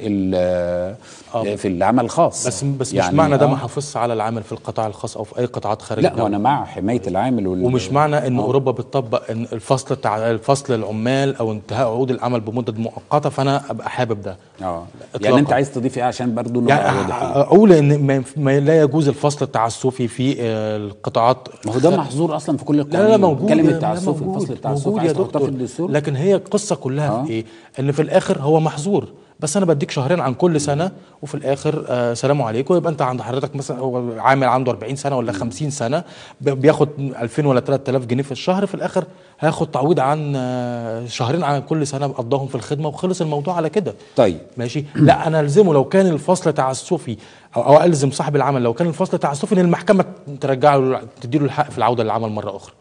آه. في العمل الخاص بس بس يعني مش معنى ده آه. ما حافظش على العامل في القطاع الخاص او في اي قطاعات خارجيه لا وانا مع حمايه العامل وال... ومش معنى ان آه. اوروبا بتطبق إن الفصل تع... الفصل العمال او انتهاء عقود العمل بمده مؤقته فانا ابقى حابب ده اه يعني انت عايز تضيف ايه عشان برضه يعني اقول ان ما, ما لا يجوز الفصل التعسفي في آه، القطاعات ما هو ده محظور اصلا في كل القوانين لا لا موجود كلمه التعسفي الفصل التعسفي في الدستور لكن هي القصه كلها في آه. ايه ان في الاخر هو محظور بس انا بديك شهرين عن كل سنه وفي الاخر آه سلام عليكم يبقى انت عند حضرتك مثلا عامل عنده 40 سنه ولا 50 سنه بياخد 2000 ولا 3000 جنيه في الشهر في الاخر هياخد تعويض عن آه شهرين عن كل سنه بقضاهم في الخدمه وخلص الموضوع على كده طيب ماشي لا انا الزمه لو كان الفصل تعسفي او او الزم صاحب العمل لو كان الفصل تعسفي ان المحكمه ترجع له تديله الحق في العوده للعمل مره اخرى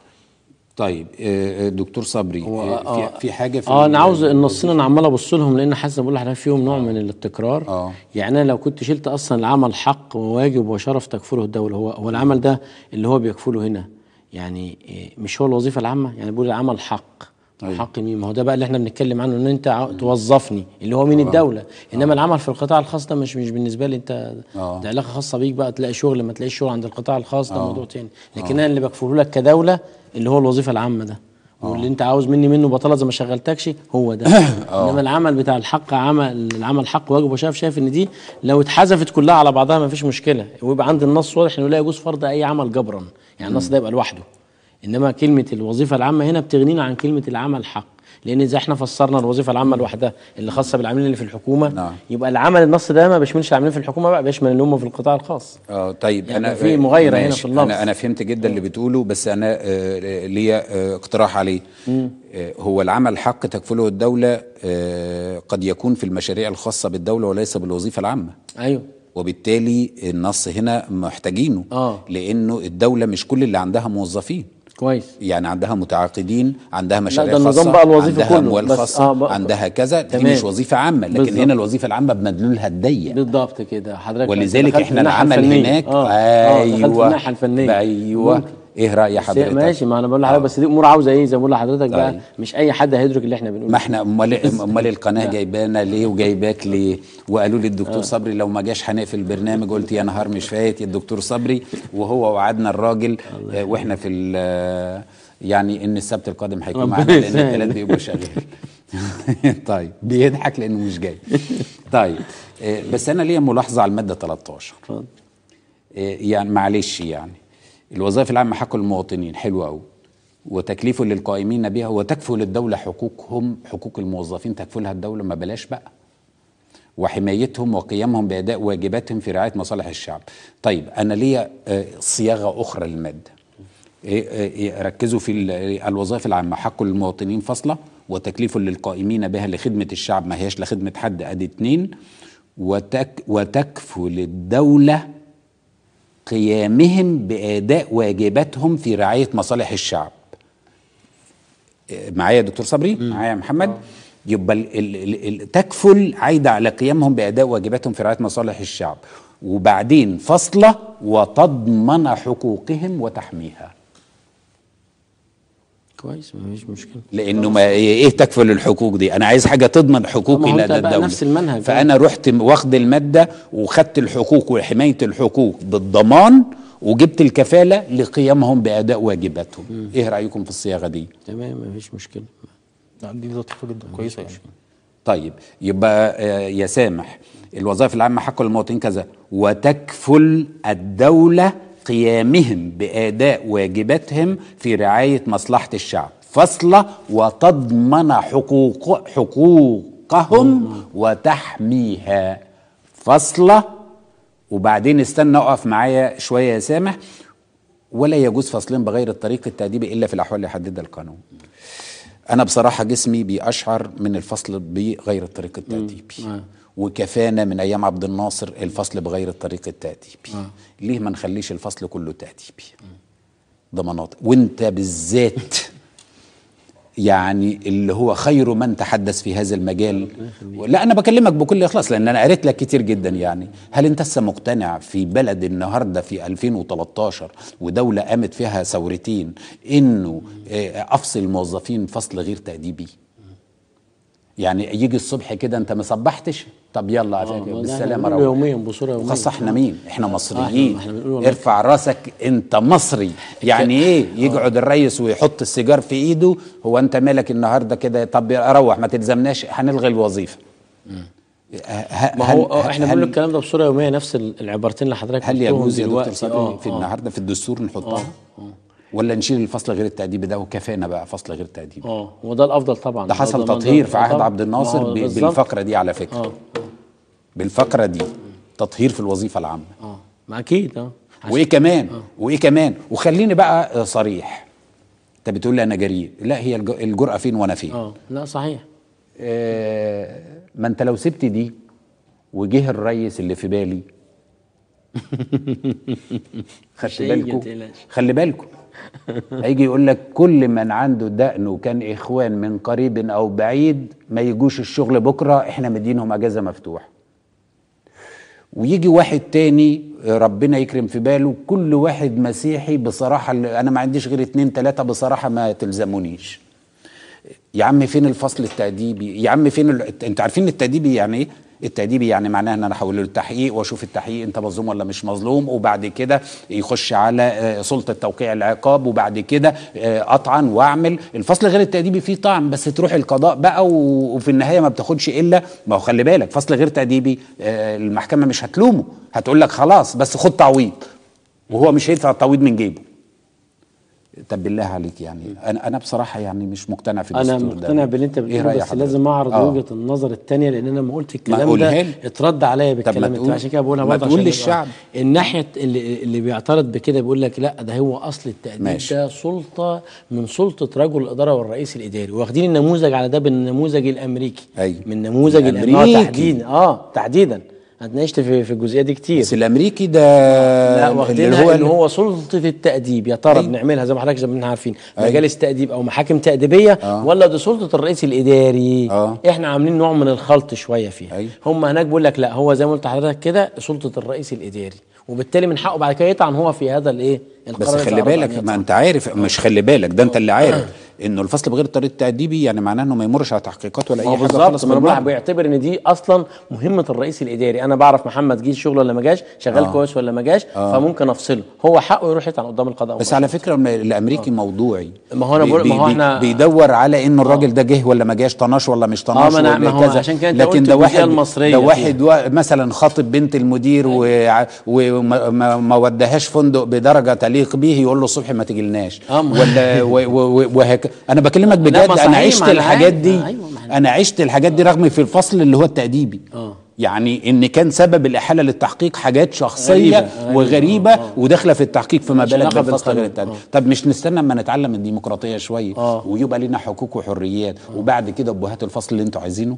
طيب آه، آه، دكتور صبري آه، في, حاجه في اه انا عاوز النصين انا عمال ابص لهم لان حاسس بقول لحضرتك فيهم نوع آه من التكرار آه يعني انا لو كنت شلت اصلا العمل حق وواجب وشرف تكفله الدوله هو هو العمل ده اللي هو بيكفله هنا يعني مش هو الوظيفه العامه يعني بيقول العمل حق أيوة. حق مين ما هو ده بقى اللي احنا بنتكلم عنه ان انت توظفني اللي هو مين آه. الدوله انما آه. العمل في القطاع الخاص ده مش مش بالنسبه لي انت آه. ده علاقه خاصه بيك بقى تلاقي شغل ما تلاقيش شغل عند القطاع الخاص ده آه. موضوع تاني آه. لكن انا اللي بكفله لك كدوله اللي هو الوظيفه العامه ده آه. واللي انت عاوز مني منه بطاله زي ما شغلتكش هو ده انما العمل بتاع الحق عمل العمل حق واجب وشاف شايف ان دي لو اتحذفت كلها على بعضها ما فيش مشكله ويبقى عند النص واضح انه لا يجوز فرض اي عمل جبرا يعني النص ده يبقى لوحده انما كلمه الوظيفه العامه هنا بتغنينا عن كلمه العمل حق لان اذا احنا فسرنا الوظيفه العامه لوحدها اللي خاصه بالعاملين اللي في الحكومه نعم. يبقى العمل النص ده ما بيشملش العاملين في الحكومه بقى بيشمل اللي هم في القطاع الخاص اه طيب يعني انا في مغايره هنا في اللفظ انا انا فهمت جدا اللي بتقوله بس انا آه ليا آه اقتراح عليه آه هو العمل حق تكفله الدوله آه قد يكون في المشاريع الخاصه بالدوله وليس بالوظيفه العامه ايوه وبالتالي النص هنا محتاجينه آه. لانه الدوله مش كل اللي عندها موظفين كويس يعني عندها متعاقدين عندها مشاريع خاصه بقى الوظيفة عندها اموال خاصه آه بقى عندها كذا دي مش وظيفه عامه لكن بالزبط. هنا الوظيفه العامه بمدلولها الضيق بالضبط كده حضرتك ولذلك احنا العمل هناك آه. آه. ايوه الناحيه الفنيه ايوه ممكن. ايه راي حضرتك ماشي ما انا بقول لحضرتك آه. بس دي امور عاوزه ايه زي ما بقول لحضرتك طيب. بقى مش اي حد هيدرك اللي احنا بنقوله ما احنا امال إيه؟ امال القناه جايبانا ليه وجايباك ليه وقالوا لي الدكتور آه. صبري لو ما جاش هنقفل البرنامج قلت يا نهار مش فايت يا الدكتور صبري وهو وعدنا الراجل آه واحنا في آه، يعني ان السبت القادم هيكون معانا لان الثلاث بيبقوا شغال طيب بيضحك لانه مش جاي طيب آه، بس انا ليا ملاحظه على الماده 13 يعني معلش يعني الوظائف العامة حق المواطنين حلو قوي وتكليفه للقائمين بها وتكفل للدولة حقوقهم حقوق الموظفين تكفلها الدولة ما بلاش بقى وحمايتهم وقيامهم بأداء واجباتهم في رعاية مصالح الشعب طيب أنا ليا آه، صياغة أخرى للمادة إيه، إيه، إيه، ركزوا في آه، الوظائف العامة حق المواطنين فصلة وتكليف للقائمين بها لخدمة الشعب ما هياش لخدمة حد أدي اتنين وتك وتكفل الدولة قيامهم باداء واجباتهم في رعايه مصالح الشعب معايا دكتور صبري معايا محمد آه. يبقى ال ال ال تكفل عايدة على قيامهم بأداء واجباتهم في رعاية مصالح الشعب وبعدين فصلة وتضمن حقوقهم وتحميها كويس مفيش مشكله لانه ما إيه،, ايه تكفل الحقوق دي انا عايز حاجه تضمن حقوقي لدى الدوله نفس المنهج فانا رحت واخد الماده وخدت الحقوق وحمايه الحقوق بالضمان وجبت الكفاله لقيامهم باداء واجباتهم ايه رايكم في الصياغه دي تمام مفيش مشكله دي لطيفه جدا كويسه يعني. طيب يبقى آه، يا سامح الوظائف العامه حق المواطنين كذا وتكفل الدوله قيامهم باداء واجباتهم في رعايه مصلحه الشعب فصله وتضمن حقوق حقوقهم وتحميها فصله وبعدين استنى اقف معايا شويه يا سامح ولا يجوز فصلين بغير الطريق التأديبي إلا في الأحوال اللي حددها القانون أنا بصراحة جسمي بيأشعر من الفصل بغير الطريق التأديبي وكفانا من ايام عبد الناصر الفصل بغير الطريق التأديبي آه. ليه ما نخليش الفصل كله تأديبي ضمانات وانت بالذات يعني اللي هو خير من تحدث في هذا المجال آه، لا انا بكلمك بكل اخلاص لان انا قريت لك كتير جدا يعني هل انت لسه مقتنع في بلد النهارده في 2013 ودوله قامت فيها ثورتين انه آه، افصل الموظفين فصل غير تاديبي يعني يجي الصبح كده انت ما صبحتش طب يلا آه بالسلامه روح يوميا بصوره يوميه خاصه احنا مين؟ احنا آه، مصريين آه ارفع راسك انت مصري يعني ايه يقعد آه ويحط السيجار في ايده هو انت مالك النهارده كده طب اروح ما تلزمناش هنلغي الوظيفه ما هو آه، احنا بنقول الكلام ده بصوره يوميه نفس العبارتين اللي حضرتك هل يجوز يا دكتور آه، في النهارده في الدستور نحطها؟ آه آه ولا نشيل الفصل غير التأديب ده وكفانا بقى فصل غير التاديب اه وده الافضل طبعا ده حصل تطهير في عهد عبد الناصر بالفقره دي على فكره أوه. اه. بالفقره دي تطهير في الوظيفه العامه اه ما اكيد اه وايه كمان اه. وايه كمان وخليني بقى صريح انت بتقول لي انا جريء لا هي الجرأه فين وانا فين اه لا صحيح آه، ما انت لو سبت دي وجه الريس اللي في بالي خلي بالكم خلي بالكم هيجي يقول لك كل من عنده دقن وكان اخوان من قريب او بعيد ما يجوش الشغل بكره احنا مدينهم اجازه مفتوح ويجي واحد تاني ربنا يكرم في باله كل واحد مسيحي بصراحة أنا ما عنديش غير اتنين تلاتة بصراحة ما تلزمونيش يا عم فين الفصل التأديبي يا عم فين ال... انت عارفين التأديبي يعني ايه التأديبي يعني معناه ان انا احوله التحقيق واشوف التحقيق انت مظلوم ولا مش مظلوم وبعد كده يخش على آه، سلطه توقيع العقاب وبعد كده آه، اطعن واعمل الفصل غير التأديبي فيه طعن بس تروح القضاء بقى وفي النهايه ما بتاخدش الا ما هو خلي بالك فصل غير تأديبي آه، المحكمه مش هتلومه هتقول لك خلاص بس خد تعويض وهو مش هيدفع التعويض من جيبه طب بالله عليك يعني انا انا بصراحه يعني مش مقتنع في الدستور انا مقتنع باللي انت بتقوله إيه بس لازم اعرض آه. وجهه النظر الثانيه لان انا لما قلت الكلام ده اترد عليا بالكلام ده عشان كده بقولها برضه عشان للشعب الناحيه اللي, اللي بيعترض بكده بيقول لك لا ده هو اصل التقديم ده سلطه من سلطه رجل الاداره والرئيس الاداري واخدين النموذج على ده بالنموذج الامريكي أيوه. من النموذج الامريكي, الأمريكي. تحديدا اه تحديدا هتناقشت في في الجزئيه دي كتير بس الامريكي ده لا واخدينها اللي هو ان هو سلطه التاديب يا ترى بنعملها زي ما حضرتك زي ما احنا عارفين مجالس تاديب او محاكم تاديبيه آه. ولا دي سلطه الرئيس الاداري آه. احنا عاملين نوع من الخلط شويه فيها أي. هم هناك بيقول لك لا هو زي ما قلت لحضرتك كده سلطه الرئيس الاداري وبالتالي من حقه بعد كده يطعن هو في هذا الايه بس خلي بالك ما انت عارف مش خلي بالك ده انت اللي عارف انه الفصل بغير الطريق التاديبي يعني معناه انه ما يمرش على تحقيقات ولا اي حاجه خالص ما الواحد بيعتبر ان دي اصلا مهمه الرئيس الاداري انا بعرف محمد جه شغله ولا ما جاش شغال آه. كويس ولا ما جاش آه. فممكن افصله هو حقه يروح يطعن قدام القضاء بس على فكره الامريكي آه. موضوعي ما هو انا بقول ما هو احنا بيدور على انه آه. الراجل ده جه ولا ما جاش طناش ولا مش طناش آه ولا كذا عشان كده لكن ده واحد ده واحد مثلا خاطب بنت المدير وما ودهاش فندق بدرجه تليق به يقول له الصبح ما تجيلناش آه، ولا وهكذا انا بكلمك بجد انا عشت الحاجات دي أيوة، انا عشت الحاجات دي رغم في الفصل اللي هو التاديبي آه. يعني ان كان سبب الاحاله للتحقيق حاجات شخصيه غريبة. وغريبه آه، آه. وداخله في التحقيق فما بالك بالفصل غير التاني آه. طب مش نستنى اما نتعلم الديمقراطيه شويه ويبقى لنا حقوق وحريات وبعد كده ابهات الفصل اللي انتوا عايزينه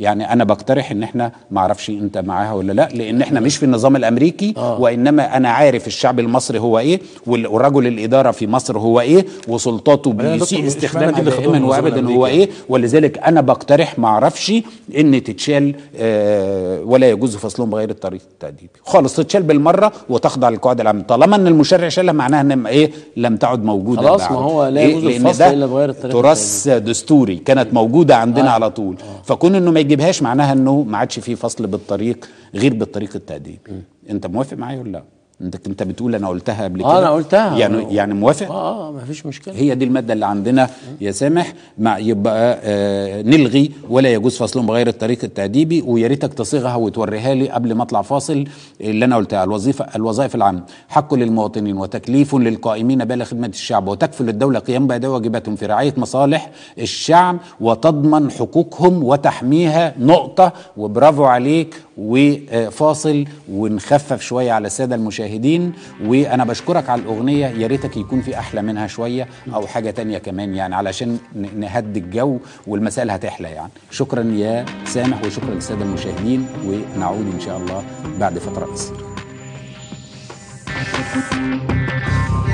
يعني انا بقترح ان احنا ما اعرفش انت معاها ولا لا لان احنا مش في النظام الامريكي آه. وانما انا عارف الشعب المصري هو ايه والرجل الاداره في مصر هو ايه وسلطاته بيسيء استخدامها دائما وابدا هو ايه ولذلك انا بقترح ما اعرفش ان تتشال آه ولا يجوز فصلهم بغير الطريق التاديبي خالص تتشال بالمره وتخضع للقاعده العامه طالما ان المشرع شالها معناها ان ايه لم تعد موجوده خلاص ما هو لا يجوز إيه الفصل الا بغير الطريق تراث دستوري كانت موجوده عندنا آه. على طول آه. فكون انه ما تجيبهاش معناها انه ما عادش في فصل بالطريق غير بالطريق التاديبي انت موافق معايا ولا لا انت انت بتقول انا قلتها قبل آه، كده اه انا قلتها يعني أنا يعني موافق اه اه ما فيش مشكله هي دي الماده اللي عندنا يا سامح مع يبقى آه نلغي ولا يجوز فصلهم بغير الطريق التاديبي ويا ريتك تصيغها وتوريها لي قبل ما اطلع فاصل اللي انا قلتها الوظيفه الوظائف العامه حق للمواطنين وتكليف للقائمين بلا خدمه الشعب وتكفل الدوله قيام باداء واجباتهم في رعايه مصالح الشعب وتضمن حقوقهم وتحميها نقطه وبرافو عليك وفاصل ونخفف شوية على السادة المشاهدين وأنا بشكرك على الأغنية يا ريتك يكون في أحلى منها شوية أو حاجة تانية كمان يعني علشان نهد الجو والمسائل هتحلى يعني شكرا يا سامح وشكرا للسادة المشاهدين ونعود إن شاء الله بعد فترة قصيرة Thank you.